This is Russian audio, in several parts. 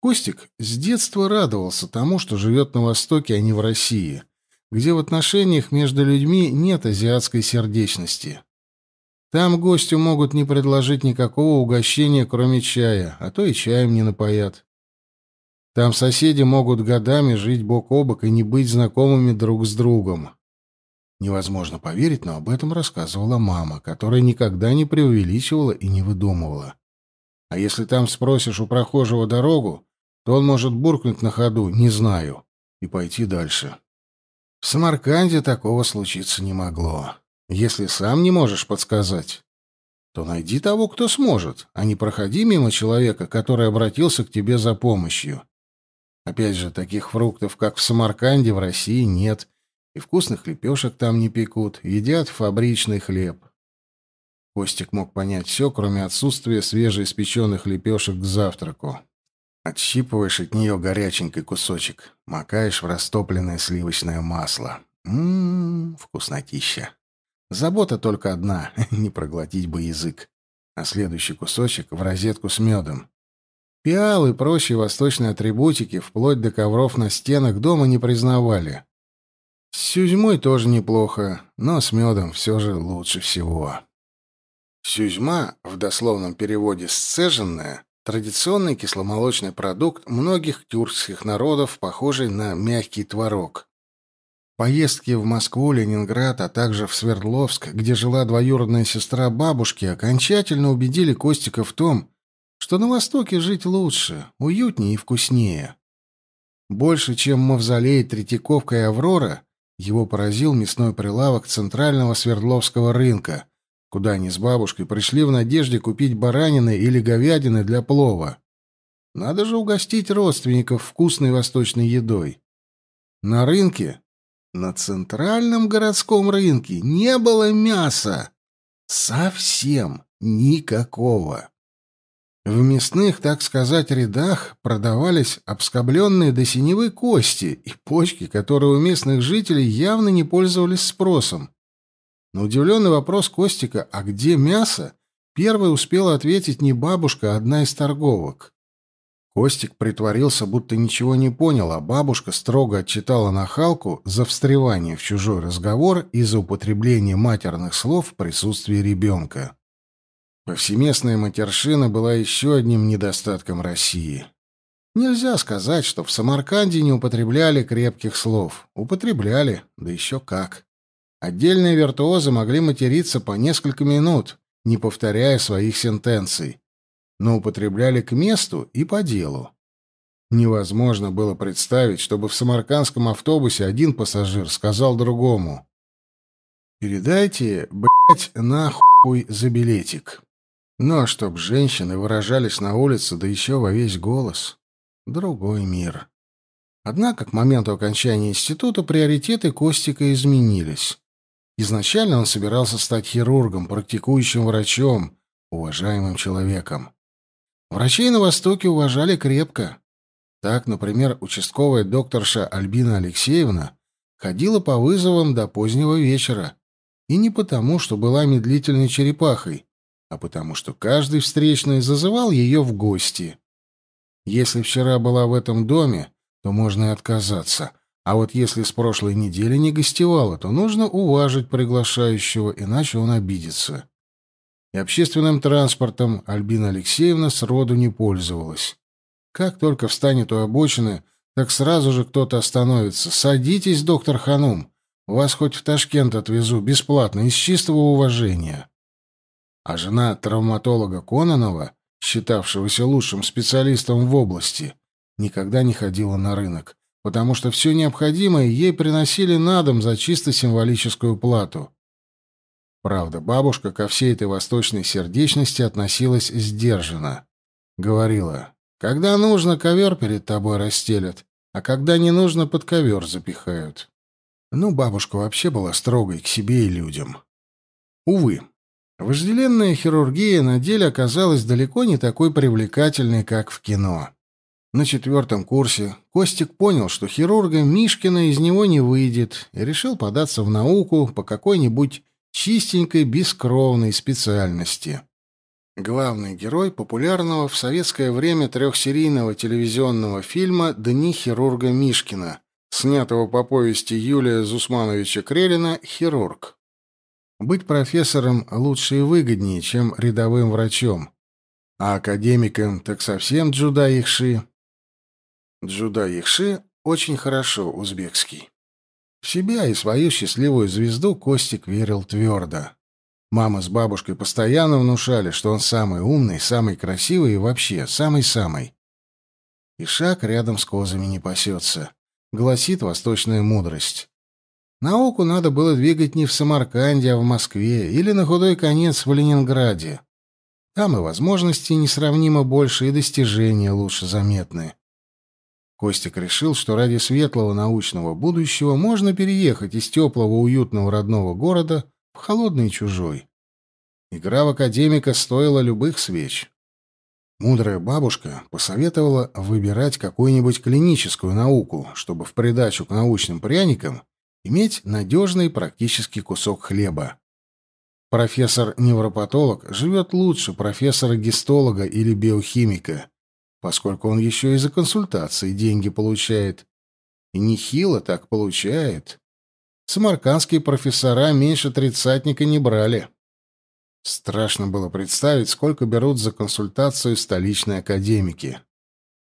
Костик с детства радовался тому, что живет на Востоке, а не в России, где в отношениях между людьми нет азиатской сердечности. Там гостю могут не предложить никакого угощения, кроме чая, а то и чаем не напоят. Там соседи могут годами жить бок о бок и не быть знакомыми друг с другом. Невозможно поверить, но об этом рассказывала мама, которая никогда не преувеличивала и не выдумывала. А если там спросишь у прохожего дорогу, то он может буркнуть на ходу «не знаю» и пойти дальше. В Самарканде такого случиться не могло. Если сам не можешь подсказать, то найди того, кто сможет, а не проходи мимо человека, который обратился к тебе за помощью. Опять же, таких фруктов, как в Самарканде, в России нет, и вкусных лепешек там не пекут, едят фабричный хлеб. Костик мог понять все, кроме отсутствия свежеиспеченных лепешек к завтраку. Отщипываешь от нее горяченький кусочек, макаешь в растопленное сливочное масло. Ммм, вкуснотища. Забота только одна — не проглотить бы язык. А следующий кусочек в розетку с медом. Пиалы и прочие восточные атрибутики вплоть до ковров на стенах дома не признавали. С сюзьмой тоже неплохо, но с медом все же лучше всего. Сюзьма, в дословном переводе «сцеженная», Традиционный кисломолочный продукт многих тюркских народов, похожий на мягкий творог. Поездки в Москву, Ленинград, а также в Свердловск, где жила двоюродная сестра бабушки, окончательно убедили Костика в том, что на Востоке жить лучше, уютнее и вкуснее. Больше, чем мавзолей Третьяковка и Аврора, его поразил мясной прилавок центрального Свердловского рынка – куда они с бабушкой пришли в надежде купить баранины или говядины для плова. Надо же угостить родственников вкусной восточной едой. На рынке, на центральном городском рынке, не было мяса. Совсем никакого. В мясных, так сказать, рядах продавались обскобленные до синевы кости и почки, которые у местных жителей явно не пользовались спросом. На удивленный вопрос Костика «А где мясо?» первой успела ответить не бабушка, а одна из торговок. Костик притворился, будто ничего не понял, а бабушка строго отчитала нахалку за встревание в чужой разговор и за употребление матерных слов в присутствии ребенка. Повсеместная матершина была еще одним недостатком России. Нельзя сказать, что в Самарканде не употребляли крепких слов. Употребляли, да еще как. Отдельные виртуозы могли материться по несколько минут, не повторяя своих сентенций, но употребляли к месту и по делу. Невозможно было представить, чтобы в самаркандском автобусе один пассажир сказал другому «Передайте, блядь, нахуй за билетик». Но ну, а чтоб женщины выражались на улице, да еще во весь голос. Другой мир. Однако к моменту окончания института приоритеты Костика изменились. Изначально он собирался стать хирургом, практикующим врачом, уважаемым человеком. Врачей на Востоке уважали крепко. Так, например, участковая докторша Альбина Алексеевна ходила по вызовам до позднего вечера. И не потому, что была медлительной черепахой, а потому, что каждый встречный зазывал ее в гости. Если вчера была в этом доме, то можно и отказаться, а вот если с прошлой недели не гостевала, то нужно уважить приглашающего, иначе он обидится. И общественным транспортом Альбина Алексеевна сроду не пользовалась. Как только встанет у обочины, так сразу же кто-то остановится. «Садитесь, доктор Ханум, вас хоть в Ташкент отвезу, бесплатно, из чистого уважения». А жена травматолога Кононова, считавшегося лучшим специалистом в области, никогда не ходила на рынок потому что все необходимое ей приносили на дом за чисто символическую плату. Правда, бабушка ко всей этой восточной сердечности относилась сдержанно. Говорила, «Когда нужно, ковер перед тобой расстелят, а когда не нужно, под ковер запихают». Ну, бабушка вообще была строгой к себе и людям. Увы, вожделенная хирургия на деле оказалась далеко не такой привлекательной, как в кино. На четвертом курсе Костик понял, что хирурга Мишкина из него не выйдет, и решил податься в науку по какой-нибудь чистенькой бескровной специальности. Главный герой популярного в советское время трехсерийного телевизионного фильма «Дни хирурга Мишкина», снятого по повести Юлия Зусмановича Крелина «Хирург». Быть профессором лучше и выгоднее, чем рядовым врачом, а академиком так совсем джуда ихши. Джуда Яхши очень хорошо узбекский. В себя и свою счастливую звезду Костик верил твердо. Мама с бабушкой постоянно внушали, что он самый умный, самый красивый и вообще самый-самый. И шаг рядом с козами не пасется, гласит восточная мудрость. Науку надо было двигать не в Самарканде, а в Москве или на худой конец в Ленинграде. Там и возможностей несравнимо больше, и достижения лучше заметны. Костик решил, что ради светлого научного будущего можно переехать из теплого, уютного родного города в холодный чужой. Игра в академика стоила любых свеч. Мудрая бабушка посоветовала выбирать какую-нибудь клиническую науку, чтобы в придачу к научным пряникам иметь надежный практический кусок хлеба. Профессор-невропатолог живет лучше профессора-гистолога или биохимика поскольку он еще и за консультации деньги получает. И нехило так получает. Самаркандские профессора меньше тридцатника не брали. Страшно было представить, сколько берут за консультацию столичные академики.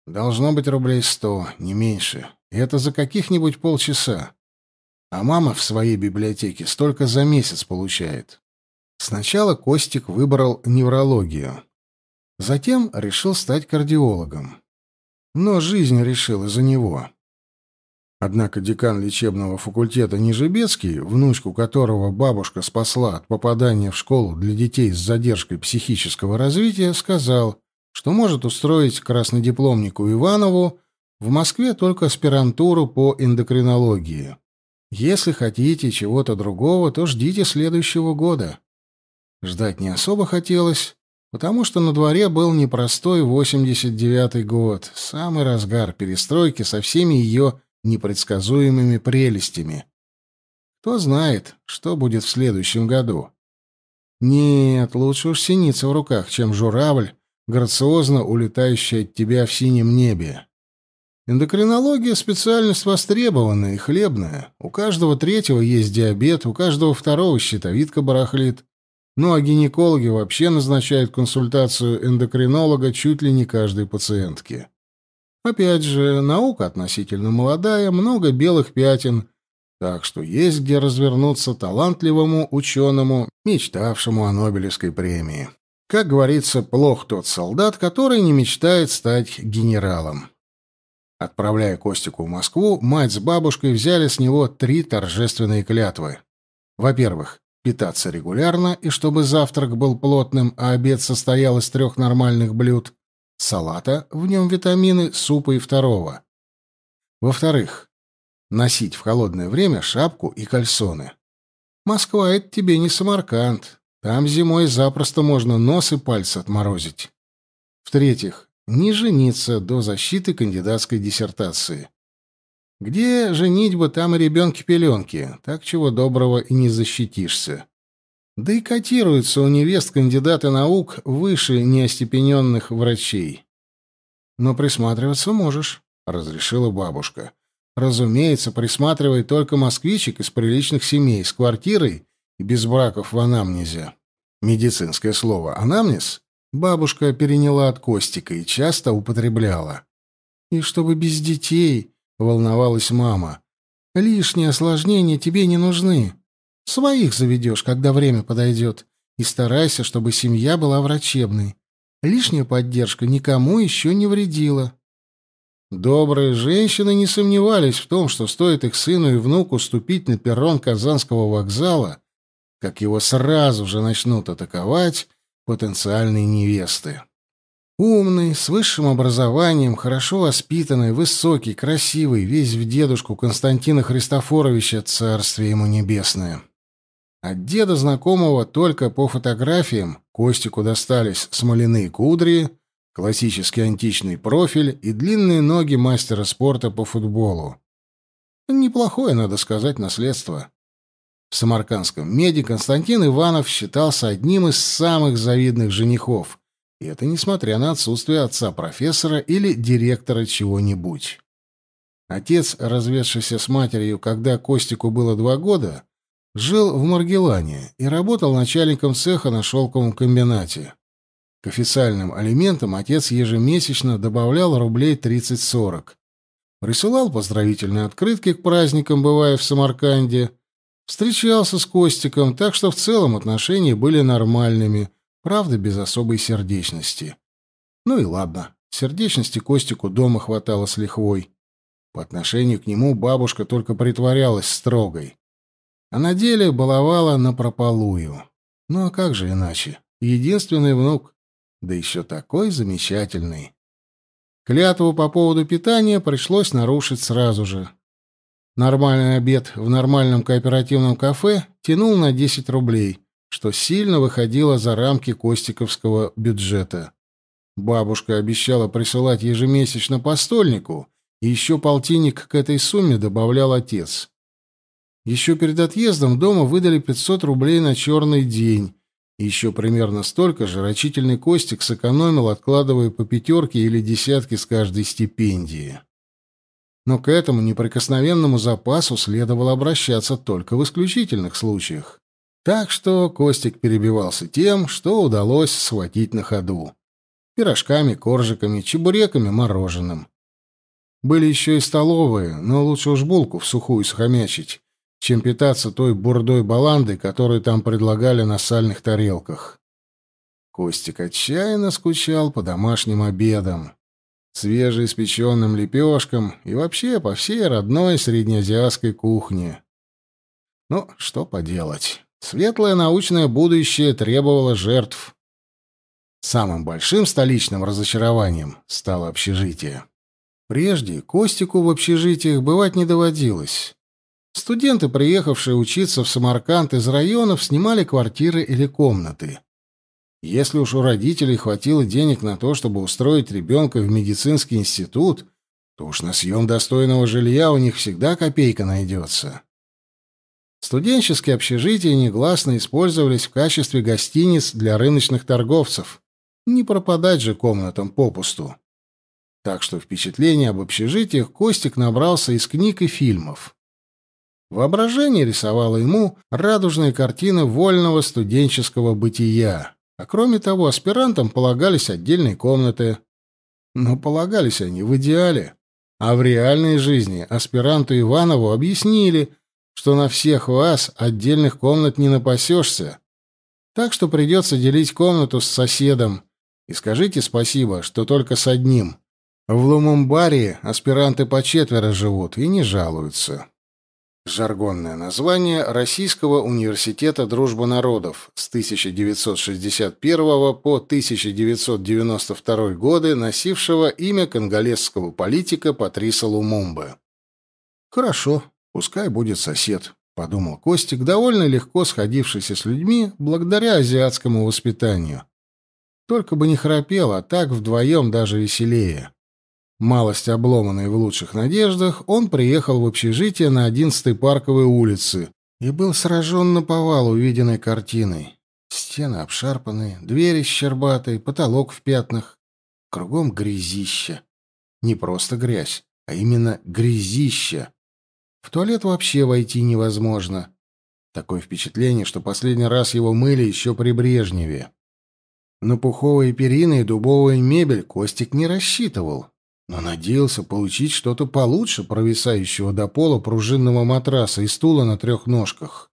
Должно быть рублей сто, не меньше. И это за каких-нибудь полчаса. А мама в своей библиотеке столько за месяц получает. Сначала Костик выбрал неврологию. Затем решил стать кардиологом. Но жизнь решила за него. Однако декан лечебного факультета Нижебецкий, внучку которого бабушка спасла от попадания в школу для детей с задержкой психического развития, сказал, что может устроить краснодипломнику Иванову в Москве только аспирантуру по эндокринологии. Если хотите чего-то другого, то ждите следующего года. Ждать не особо хотелось, потому что на дворе был непростой 89-й год, самый разгар перестройки со всеми ее непредсказуемыми прелестями. Кто знает, что будет в следующем году. Нет, лучше уж синица в руках, чем журавль, грациозно улетающий от тебя в синем небе. Эндокринология — специальность востребованная и хлебная. У каждого третьего есть диабет, у каждого второго щитовидка барахлит. Ну а гинекологи вообще назначают консультацию эндокринолога чуть ли не каждой пациентке. Опять же, наука относительно молодая, много белых пятен, так что есть где развернуться талантливому ученому, мечтавшему о Нобелевской премии. Как говорится, плох тот солдат, который не мечтает стать генералом. Отправляя Костику в Москву, мать с бабушкой взяли с него три торжественные клятвы. Во-первых, питаться регулярно и чтобы завтрак был плотным, а обед состоял из трех нормальных блюд, салата, в нем витамины, супа и второго. Во-вторых, носить в холодное время шапку и кальсоны. Москва — это тебе не Самарканд. Там зимой запросто можно нос и пальцы отморозить. В-третьих, не жениться до защиты кандидатской диссертации. Где бы там и ребенки-пеленки, так чего доброго и не защитишься. Да и котируются у невест кандидаты наук выше неостепененных врачей. Но присматриваться можешь, — разрешила бабушка. Разумеется, присматривай только москвичек из приличных семей с квартирой и без браков в анамнезе. Медицинское слово «анамнез» бабушка переняла от Костика и часто употребляла. И чтобы без детей — волновалась мама. «Лишние осложнения тебе не нужны. Своих заведешь, когда время подойдет, и старайся, чтобы семья была врачебной. Лишняя поддержка никому еще не вредила». Добрые женщины не сомневались в том, что стоит их сыну и внуку ступить на перрон Казанского вокзала, как его сразу же начнут атаковать потенциальные невесты. Умный, с высшим образованием, хорошо воспитанный, высокий, красивый, весь в дедушку Константина Христофоровича, царствие ему небесное. От деда знакомого только по фотографиям Костику достались смоляные кудри, классический античный профиль и длинные ноги мастера спорта по футболу. Неплохое, надо сказать, наследство. В самаркандском меди Константин Иванов считался одним из самых завидных женихов — и это несмотря на отсутствие отца профессора или директора чего-нибудь. Отец, разведшийся с матерью, когда Костику было два года, жил в Маргелане и работал начальником цеха на шелковом комбинате. К официальным алиментам отец ежемесячно добавлял рублей 30-40. Присылал поздравительные открытки к праздникам, бывая в Самарканде. Встречался с Костиком, так что в целом отношения были нормальными, Правда, без особой сердечности. Ну и ладно, сердечности Костику дома хватало с лихвой. По отношению к нему бабушка только притворялась строгой. А на деле баловала напропалую. Ну а как же иначе? Единственный внук, да еще такой замечательный. Клятву по поводу питания пришлось нарушить сразу же. Нормальный обед в нормальном кооперативном кафе тянул на 10 рублей, что сильно выходило за рамки Костиковского бюджета. Бабушка обещала присылать ежемесячно постольнику, и еще полтинник к этой сумме добавлял отец. Еще перед отъездом дома выдали 500 рублей на черный день, и еще примерно столько же рачительный Костик сэкономил, откладывая по пятерке или десятке с каждой стипендии. Но к этому неприкосновенному запасу следовало обращаться только в исключительных случаях. Так что Костик перебивался тем, что удалось схватить на ходу. Пирожками, коржиками, чебуреками, мороженым. Были еще и столовые, но лучше уж булку в сухую схомячить, чем питаться той бурдой баландой, которую там предлагали на сальных тарелках. Костик отчаянно скучал по домашним обедам, свежеиспеченным лепешкам и вообще по всей родной среднеазиатской кухне. Ну, что поделать. Светлое научное будущее требовало жертв. Самым большим столичным разочарованием стало общежитие. Прежде Костику в общежитиях бывать не доводилось. Студенты, приехавшие учиться в Самарканд из районов, снимали квартиры или комнаты. Если уж у родителей хватило денег на то, чтобы устроить ребенка в медицинский институт, то уж на съем достойного жилья у них всегда копейка найдется. Студенческие общежития негласно использовались в качестве гостиниц для рыночных торговцев. Не пропадать же комнатам попусту. Так что впечатление об общежитиях Костик набрался из книг и фильмов. Воображение рисовало ему радужные картины вольного студенческого бытия. А кроме того, аспирантам полагались отдельные комнаты. Но полагались они в идеале. А в реальной жизни аспиранту Иванову объяснили, что на всех вас отдельных комнат не напасешься. Так что придется делить комнату с соседом. И скажите спасибо, что только с одним. В Лумумбарии аспиранты по четверо живут и не жалуются. Жаргонное название Российского университета дружбы народов с 1961 по 1992 годы, носившего имя конголезского политика Патриса Лумумбы. Хорошо, Пускай будет сосед, подумал Костик, довольно легко сходившийся с людьми благодаря азиатскому воспитанию. Только бы не храпел, а так вдвоем даже веселее. Малость обломанной в лучших надеждах, он приехал в общежитие на 11-й парковой улице и был сражен на повал увиденной картиной. Стены обшарпанные, двери щербатые, потолок в пятнах. Кругом грязище. Не просто грязь, а именно грязище. В туалет вообще войти невозможно. Такое впечатление, что последний раз его мыли еще при Брежневе. На пуховые перины и дубовую мебель Костик не рассчитывал, но надеялся получить что-то получше провисающего до пола пружинного матраса и стула на трех ножках.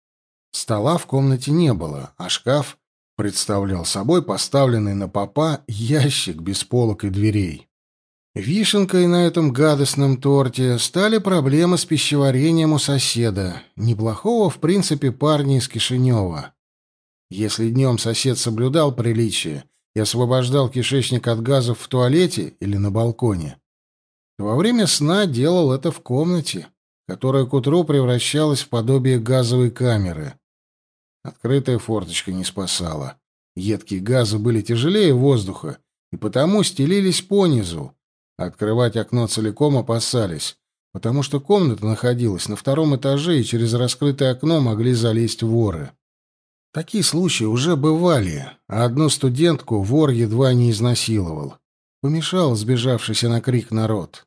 Стола в комнате не было, а шкаф представлял собой поставленный на попа ящик без полок и дверей. Вишенкой на этом гадостном торте стали проблемы с пищеварением у соседа, неплохого, в принципе, парня из Кишинева. Если днем сосед соблюдал приличие и освобождал кишечник от газов в туалете или на балконе, то во время сна делал это в комнате, которая к утру превращалась в подобие газовой камеры. Открытая форточка не спасала. Едкие газы были тяжелее воздуха и потому стелились понизу, Открывать окно целиком опасались, потому что комната находилась на втором этаже, и через раскрытое окно могли залезть воры. Такие случаи уже бывали, а одну студентку вор едва не изнасиловал. Помешал сбежавшийся на крик народ.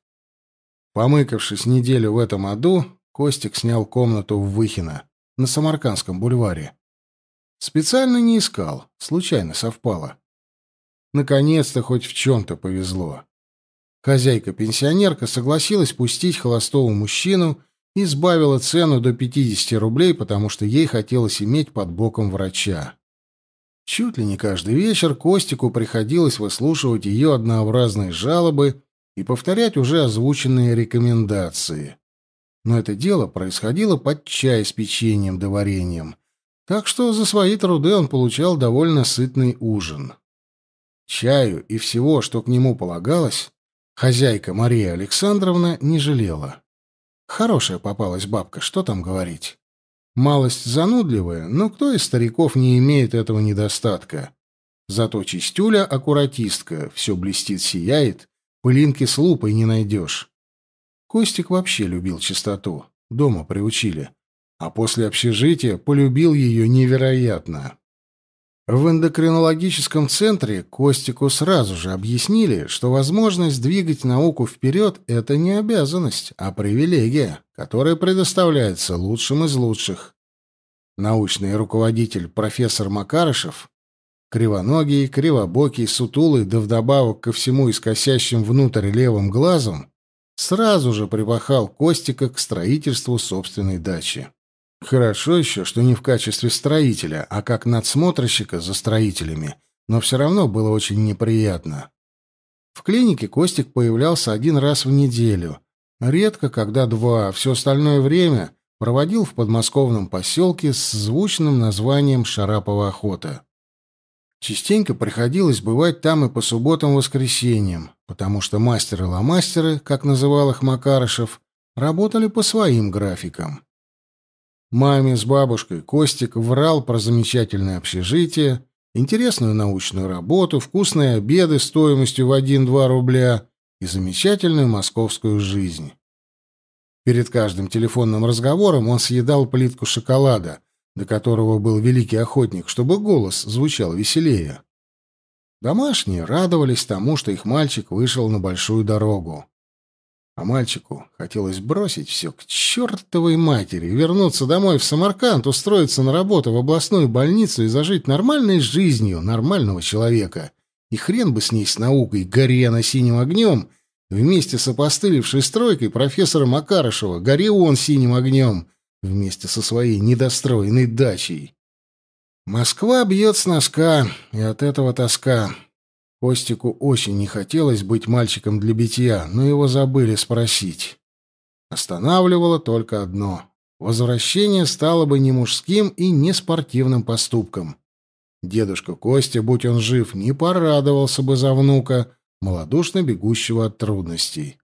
Помыкавшись неделю в этом аду, Костик снял комнату в Выхино, на Самаркандском бульваре. Специально не искал, случайно совпало. Наконец-то хоть в чем-то повезло. Хозяйка-пенсионерка согласилась пустить холостого мужчину и сбавила цену до 50 рублей, потому что ей хотелось иметь под боком врача. Чуть ли не каждый вечер Костику приходилось выслушивать ее однообразные жалобы и повторять уже озвученные рекомендации. Но это дело происходило под чай с печеньем да вареньем, так что за свои труды он получал довольно сытный ужин. Чаю и всего, что к нему полагалось, Хозяйка Мария Александровна не жалела. Хорошая попалась бабка, что там говорить. Малость занудливая, но кто из стариков не имеет этого недостатка? Зато чистюля аккуратистка, все блестит, сияет, пылинки с лупой не найдешь. Костик вообще любил чистоту, дома приучили. А после общежития полюбил ее невероятно. В эндокринологическом центре Костику сразу же объяснили, что возможность двигать науку вперед – это не обязанность, а привилегия, которая предоставляется лучшим из лучших. Научный руководитель профессор Макарышев, кривоногий, кривобокий, сутулый, да вдобавок ко всему и внутрь левым глазом, сразу же припахал Костика к строительству собственной дачи. Хорошо еще, что не в качестве строителя, а как надсмотрщика за строителями, но все равно было очень неприятно. В клинике Костик появлялся один раз в неделю, редко когда два, все остальное время проводил в подмосковном поселке с звучным названием «Шарапова охота». Частенько приходилось бывать там и по субботам-воскресеньям, потому что мастеры-ломастеры, как называл их Макарышев, работали по своим графикам. Маме с бабушкой Костик врал про замечательное общежитие, интересную научную работу, вкусные обеды стоимостью в 1-2 рубля и замечательную московскую жизнь. Перед каждым телефонным разговором он съедал плитку шоколада, до которого был великий охотник, чтобы голос звучал веселее. Домашние радовались тому, что их мальчик вышел на большую дорогу. А мальчику хотелось бросить все к чертовой матери, вернуться домой в Самарканд, устроиться на работу в областную больницу и зажить нормальной жизнью нормального человека. И хрен бы с ней с наукой, гори она синим огнем, вместе с опостылевшей стройкой профессора Макарышева, гори он синим огнем, вместе со своей недостроенной дачей. Москва бьет с носка, и от этого тоска. Костику очень не хотелось быть мальчиком для битья, но его забыли спросить. Останавливало только одно. Возвращение стало бы не мужским и не спортивным поступком. Дедушка Костя, будь он жив, не порадовался бы за внука, малодушно бегущего от трудностей.